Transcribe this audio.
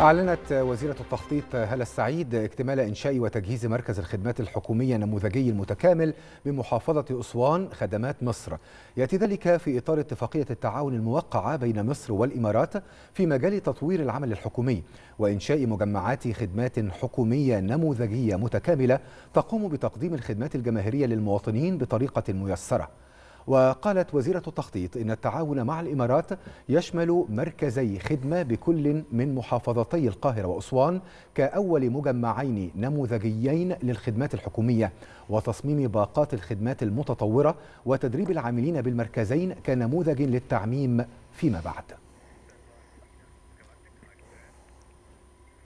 أعلنت وزيرة التخطيط هلا السعيد اكتمال إنشاء وتجهيز مركز الخدمات الحكومية النموذجي المتكامل بمحافظة أسوان خدمات مصر يأتي ذلك في إطار اتفاقية التعاون الموقعة بين مصر والإمارات في مجال تطوير العمل الحكومي وإنشاء مجمعات خدمات حكومية نموذجية متكاملة تقوم بتقديم الخدمات الجماهيرية للمواطنين بطريقة ميسرة وقالت وزيرة التخطيط إن التعاون مع الإمارات يشمل مركزي خدمة بكل من محافظتي القاهرة وأسوان كأول مجمعين نموذجيين للخدمات الحكومية وتصميم باقات الخدمات المتطورة وتدريب العاملين بالمركزين كنموذج للتعميم فيما بعد